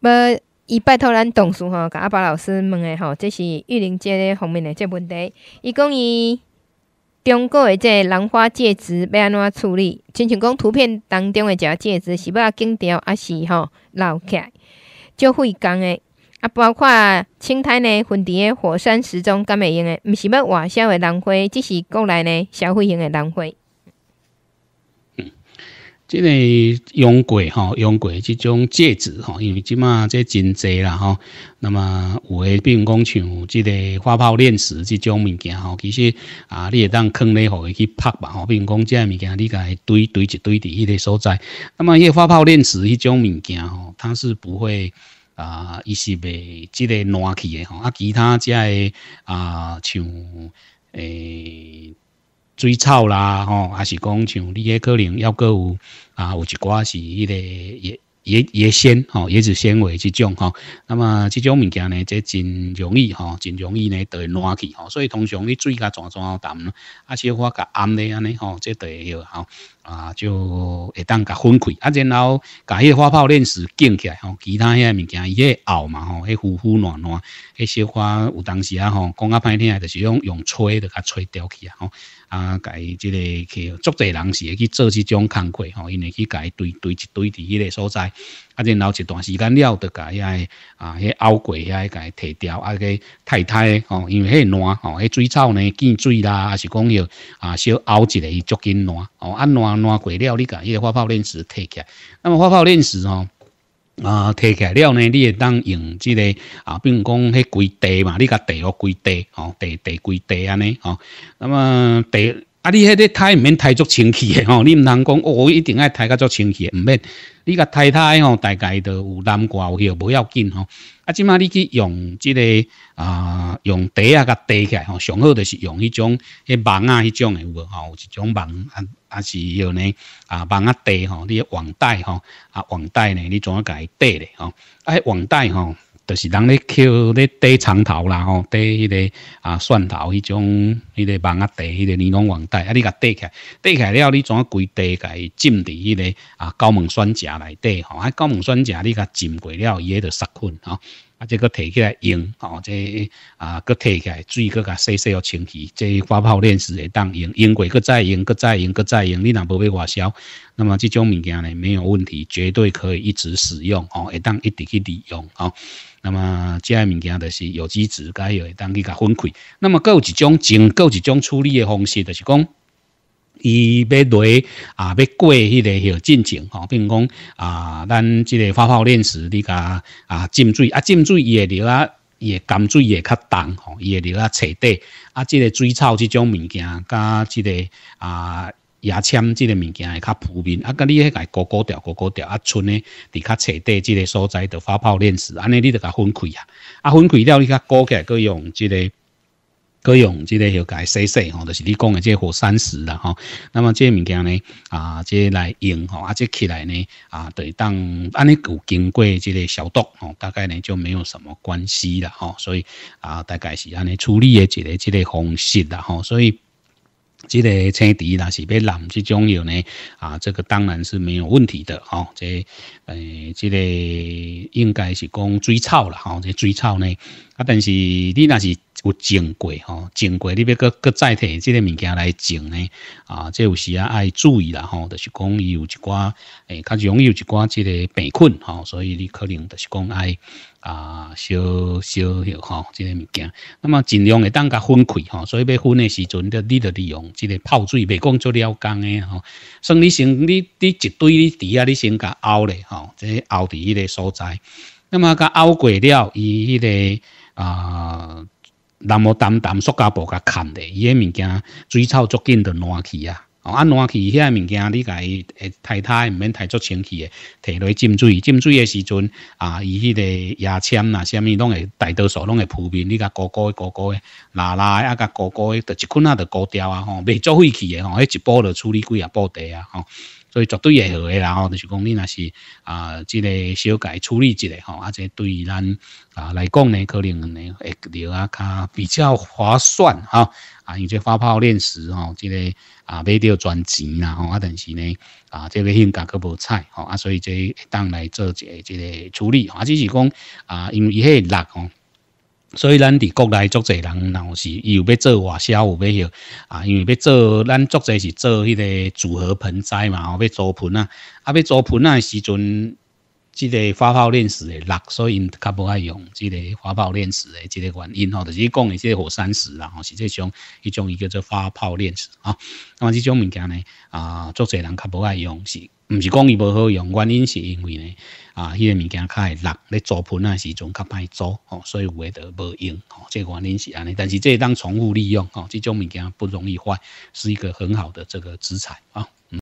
要伊拜托咱董事吼，甲阿爸老师问诶吼，这是玉林街呢方面的这问题。伊讲伊中国的这兰花戒指要安怎处理？亲像讲图片当中的这戒指是要要金条，还是吼老来？消费工的啊，包括青苔呢、伫诶火山石中，敢袂用的？毋是要外销的兰花，即是国内呢消费型的兰花。即个用过吼，用过即种戒指吼，因为即嘛即真济啦吼。那么有比如讲像即个花炮链石即种物件吼，其实啊你也当藏咧，互伊去拍吧。如讲即个物件，你家堆堆一堆伫迄个所在。那么迄个花炮链石迄种物件吼，它是不会啊伊是袂即个暖去的吼，啊，其他即个啊像诶。水草啦，吼，还是讲像你，可能要搁有啊，有一寡是迄个椰椰椰纤，吼，椰子纤维这种，吼。那么这种物件呢，这真容易，吼，真容易呢，就会烂去，吼。所以通常你水甲脏脏澹淡，啊，小花甲暗咧安尼，吼，这都会要，吼，啊，就会当甲分开啊，然后甲迄个花泡链丝建起来，吼，其他遐物件伊个拗嘛，吼，迄呼呼暖暖，迄小花有当时啊，吼，讲较歹听就是用用吹就甲吹掉去啊，吼。啊，伊即个去足侪人是去做即种工课吼，因为去伊堆堆一堆伫迄个所在，啊，然后一段时间了，得介也啊，迄凹过甲伊摕掉啊，个太太吼，因为遐烂吼，迄水草呢见水啦，啊是讲要啊，小凹一个足紧烂吼，啊烂烂过了，你甲迄个发泡链子摕起，那么发泡链子哦。啊摕起来了呢你会当用即个啊比如讲迄几块嘛你甲伊摕互几块吼摕摕几块安尼吼那么第啊！你迄个胎唔免胎足清气诶吼，你唔通讲哦，一定爱胎个足清气，唔免。你个胎胎吼，大概就有南瓜有，无要紧吼。啊，即码你去用即个啊，用袋啊个袋起来吼，上好就是用迄种迄网啊，迄种诶有无？吼，一种网啊，啊是要呢啊网啊袋吼，你网袋吼啊网袋呢，你怎解袋咧？吼，迄网袋吼。就是人咧，捡咧戴长头啦，吼戴迄个啊蒜头，迄种迄个网啊戴，迄个尼龙网袋，啊，你甲戴起，来，戴起来了你怎啊规甲伊浸伫迄个啊高锰酸钾内底吼，啊高锰酸钾你甲浸过了，伊咧就杀菌吼。啊，这搁提起来用哦，这啊，搁提起来，水搁甲洗洗哦，清洗，这发泡链式会当用，用过搁再用，搁再用，搁再用，你若无要外销？那么这种物件呢，没有问题，绝对可以一直使用哦，会当一直去利用哦。那么，第二物件就是有机质，它会当去甲分开。那么，搁有一种，搁有一种处理的方式，就是讲。伊要落啊，要过迄个许进程吼，并讲啊，咱即个发泡链时，你甲啊浸水啊浸水，伊会了啊，伊会甘水，伊会较重吼，伊会了啊，浅底啊，即个水草即种物件，甲即个啊牙签即个物件会较浮面，啊，甲你迄个高高调、高高调，啊，剩呢伫较浅底即个所在的发泡链式，安尼你着甲分开啊，啊分开了，你甲高起来，个用即个。各用这个要改洗洗吼，就是你讲的这火山石啦吼。那么这物件呢啊，这来用吼，啊这起来呢啊，对当安尼有经过这个消毒吼，大概呢就没有什么关系了吼。所以啊，大概是安尼处理的这个这个方式啦吼。所以这个青提啦是被染这种药呢啊，这个当然是没有问题的哈。这诶，这个应该是讲追草了吼。这追草呢啊，但是你那是。有种过吼，种过你要搁搁再摕即个物件来种呢啊，即有时啊爱注意啦吼，就是讲伊有一寡诶，较容易有一寡即个病菌吼，所以你可能就是讲爱啊，小小吓吼，即个物件。那么尽量会当甲分开吼，所以要分的时阵，你你利用即个泡水，袂讲做了工的吼。算你先你你一堆你底下你先甲凹咧吼，即凹底迄个所在。那么甲凹过了，伊迄个啊。那么淡淡塑胶布甲盖咧，伊个物件水草足紧就烂起啊。哦，安暖气遐物件，你家诶太太唔免太足清气诶，提落浸水，浸水诶时阵啊，伊迄个牙签啊，啥物拢会大多数拢会铺面，你甲高高诶、高高诶、啦啦啊、甲高高诶，就一捆啊，就高吊啊，吼，未做废气诶，吼，一包就处理几啊包袋啊，吼，所以绝对会好诶，然后就是讲你那是啊，即个小改处理一下吼，而且对咱啊来讲呢，可能呢着啊，较比较划算啊。啊，用这花炮炼石哦，这个啊买掉赚钱啦吼啊，但是呢啊，这个性价格无菜吼啊，所以这当来做一个即个处理，啊，只是讲啊，因为伊个力吼。所以咱伫国内做侪人，然后是又要做外销，有要啊，因为要做咱做侪是做迄个组合盆栽嘛，哦，要租盆啊，啊，要租盆啊时阵。即个花炮链石诶，硬，所以因较无爱用。即个花炮链石诶，即个原因吼，就是讲诶即个火山石啦，吼，实际上一种伊叫做花炮链石啊。那么这种物件呢，啊，做侪人较无爱用，是，毋是讲伊无好用？原因是因为呢，啊，迄个物件较硬，咧做盘啊时阵较歹做，吼，所以有诶得无用，吼，即个原因是安尼。但是即当重复利用，吼，这种物件不容易坏，是一个很好的这个资产啊，嗯。